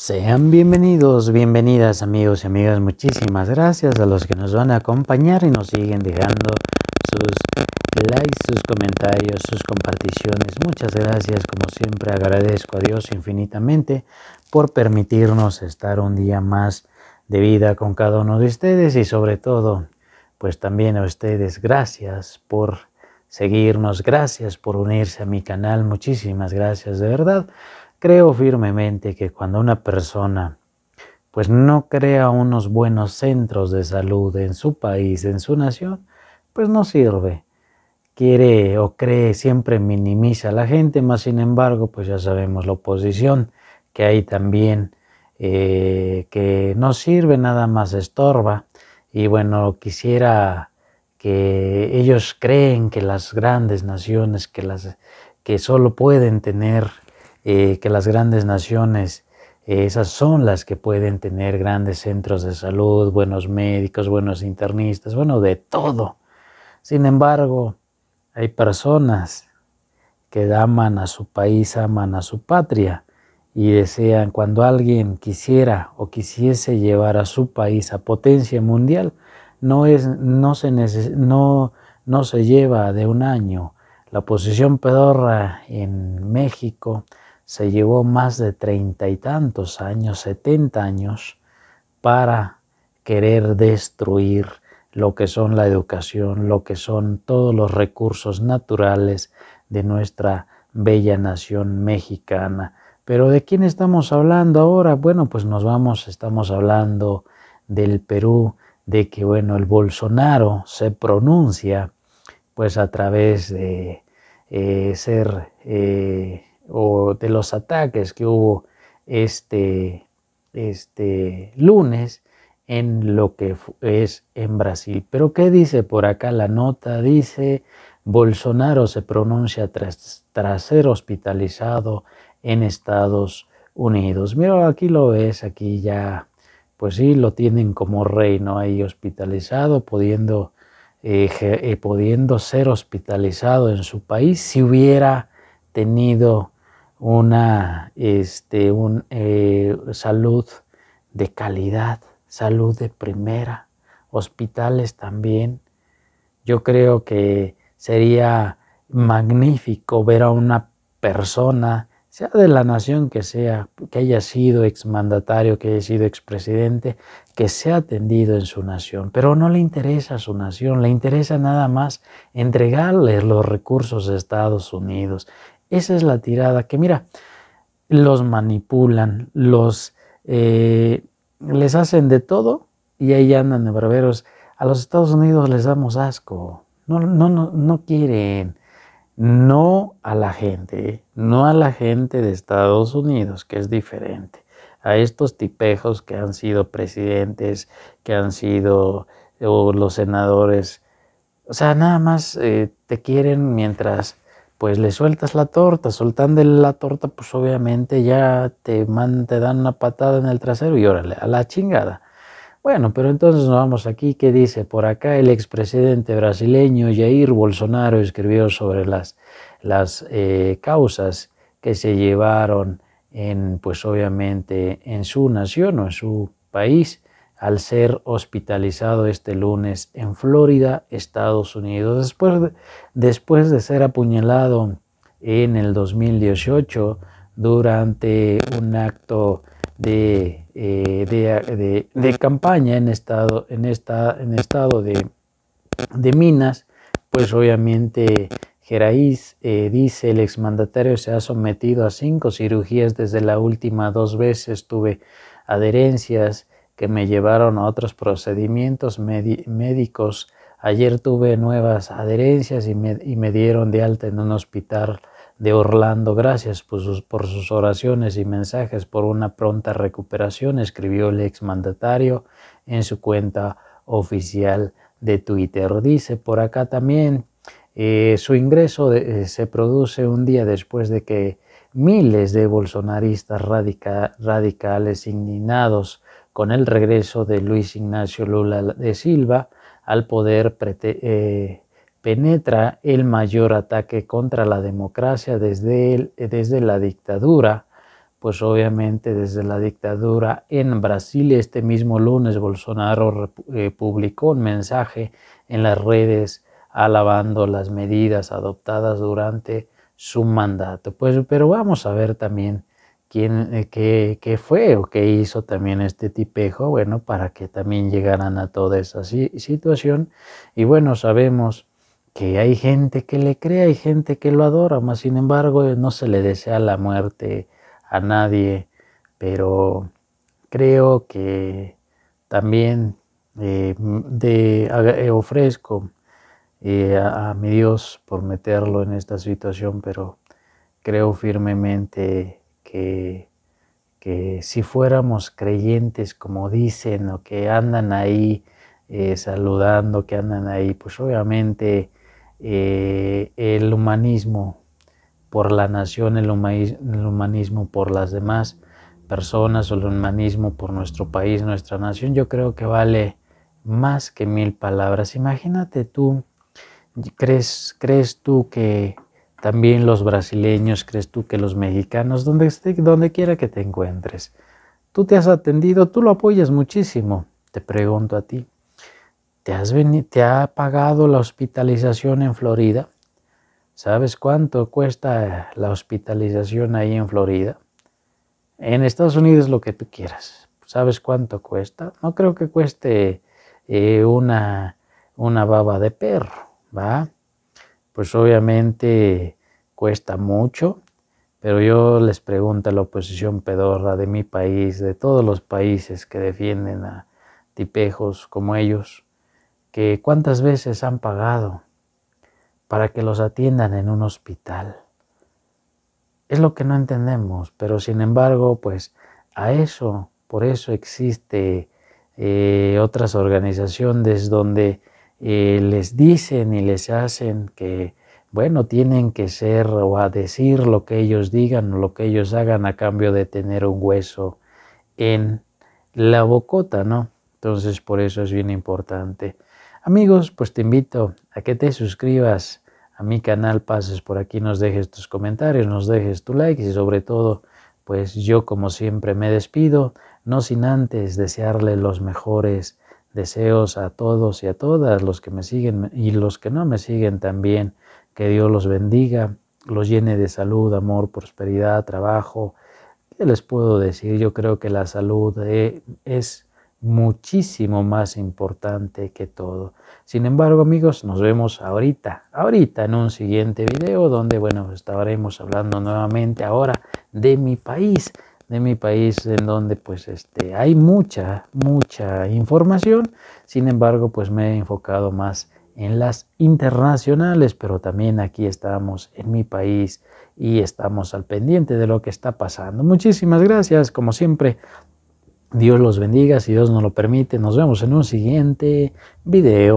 Sean bienvenidos, bienvenidas amigos y amigas. Muchísimas gracias a los que nos van a acompañar y nos siguen dejando sus likes, sus comentarios, sus comparticiones. Muchas gracias, como siempre agradezco a Dios infinitamente por permitirnos estar un día más de vida con cada uno de ustedes y sobre todo, pues también a ustedes, gracias por seguirnos, gracias por unirse a mi canal, muchísimas gracias de verdad. Creo firmemente que cuando una persona pues no crea unos buenos centros de salud en su país, en su nación, pues no sirve. Quiere o cree, siempre minimiza a la gente, más sin embargo, pues ya sabemos la oposición que hay también, eh, que no sirve, nada más estorba. Y bueno, quisiera que ellos creen que las grandes naciones, que las que solo pueden tener eh, que las grandes naciones, eh, esas son las que pueden tener grandes centros de salud, buenos médicos, buenos internistas, bueno, de todo. Sin embargo, hay personas que aman a su país, aman a su patria y desean cuando alguien quisiera o quisiese llevar a su país a potencia mundial, no, es, no, se, no, no se lleva de un año. La posición pedorra en México, se llevó más de treinta y tantos años, setenta años, para querer destruir lo que son la educación, lo que son todos los recursos naturales de nuestra bella nación mexicana. Pero ¿de quién estamos hablando ahora? Bueno, pues nos vamos, estamos hablando del Perú, de que, bueno, el Bolsonaro se pronuncia, pues a través de eh, ser... Eh, o de los ataques que hubo este, este lunes en lo que es en Brasil. Pero ¿qué dice por acá la nota? Dice, Bolsonaro se pronuncia tras, ser hospitalizado en Estados Unidos. Mira, aquí lo ves, aquí ya, pues sí, lo tienen como reino Ahí hospitalizado, pudiendo, eh, pudiendo ser hospitalizado en su país si hubiera tenido una este, eh, salud de calidad, salud de primera, hospitales también. Yo creo que sería magnífico ver a una persona, sea de la nación que sea, que haya sido exmandatario, que haya sido expresidente, que sea atendido en su nación. Pero no le interesa su nación, le interesa nada más entregarle los recursos de Estados Unidos, esa es la tirada, que mira, los manipulan, los eh, les hacen de todo y ahí andan de barberos. A los Estados Unidos les damos asco. No, no, no, no quieren. No a la gente, no a la gente de Estados Unidos, que es diferente. A estos tipejos que han sido presidentes, que han sido los senadores. O sea, nada más eh, te quieren mientras pues le sueltas la torta, soltándole la torta, pues obviamente ya te, dan una patada en el trasero y órale, a la chingada. Bueno, pero entonces nos vamos aquí, ¿qué dice? Por acá el expresidente brasileño Jair Bolsonaro escribió sobre las, eh, causas que se llevaron en, pues obviamente, en su nación o en su país al ser hospitalizado este lunes en Florida, Estados Unidos. Después de, después de ser apuñalado en el 2018 durante un acto eh, de, campaña en estado, en esta, en estado de, Minas, pues obviamente Jeraíz eh, dice el exmandatario se ha sometido a cinco cirugías desde la última dos veces tuve adherencias que me llevaron a otros procedimientos médicos. Ayer tuve nuevas adherencias y me, dieron de alta en un hospital de Orlando. Gracias por sus, oraciones y mensajes por una pronta recuperación, escribió el exmandatario en su cuenta oficial de Twitter. Dice por acá también, eh, su ingreso eh, se produce un día después de que miles de bolsonaristas radicales indignados con el regreso de Luis Ignacio Lula de Silva al poder eh, penetra el mayor ataque contra la democracia desde, desde la dictadura, pues obviamente desde la dictadura en Brasil este mismo lunes Bolsonaro eh, publicó un mensaje en las redes alabando las medidas adoptadas durante su mandato. Pues, pero vamos a ver también eh, qué, fue o qué hizo también este tipejo, bueno, para que también llegaran a toda esa situación. Y bueno, sabemos que hay gente que le cree, hay gente que lo adora, más sin embargo eh, no se le desea la muerte a nadie, pero creo que también eh, ofrezco a, mi Dios por meterlo en esta situación, pero creo firmemente que, que si fuéramos creyentes, como dicen, o que andan ahí eh, saludando, que andan ahí, pues obviamente eh, el humanismo por la nación, el, humanismo por las demás personas o el humanismo por nuestro país, nuestra nación, yo creo que vale más que mil palabras. Imagínate tú, ¿crees, crees tú que también los brasileños, crees tú que los mexicanos, donde, donde quiera que te encuentres. Tú te has atendido, tú lo apoyas muchísimo. Te pregunto a ti, ¿te, has ¿te ha pagado la hospitalización en Florida? ¿Sabes cuánto cuesta la hospitalización ahí en Florida? En Estados Unidos lo que tú quieras. ¿Sabes cuánto cuesta? No creo que cueste eh, una, una baba de perro, ¿va? pues obviamente cuesta mucho, pero yo les pregunto a la oposición pedorra de mi país, de todos los países que defienden a tipejos como ellos, que cuántas veces han pagado para que los atiendan en un hospital. Es lo que no entendemos, pero sin embargo, pues a eso, por eso existe eh, otras organizaciones donde les dicen y les hacen que, bueno, tienen que ser o a decir lo que ellos digan o lo que ellos hagan a cambio de tener un hueso en la bocota, ¿no? Entonces por eso es bien importante. Amigos, pues te invito a que te suscribas a mi canal, pases por aquí, nos dejes tus comentarios, nos dejes tu like y sobre todo, pues yo como siempre me despido, no sin antes desearle los mejores deseos a todos y a todas los que me siguen y los que no me siguen también. Que Dios los bendiga, los llene de salud, amor, prosperidad, trabajo. ¿Qué les puedo decir? Yo creo que la salud eh, es muchísimo más importante que todo. Sin embargo, amigos, nos vemos ahorita, ahorita en un siguiente video donde, bueno, estaremos hablando nuevamente ahora de mi país de mi país en donde pues este hay mucha mucha información sin embargo pues me he enfocado más en las internacionales pero también aquí estamos en mi país y estamos al pendiente de lo que está pasando muchísimas gracias como siempre Dios los bendiga si Dios nos lo permite nos vemos en un siguiente video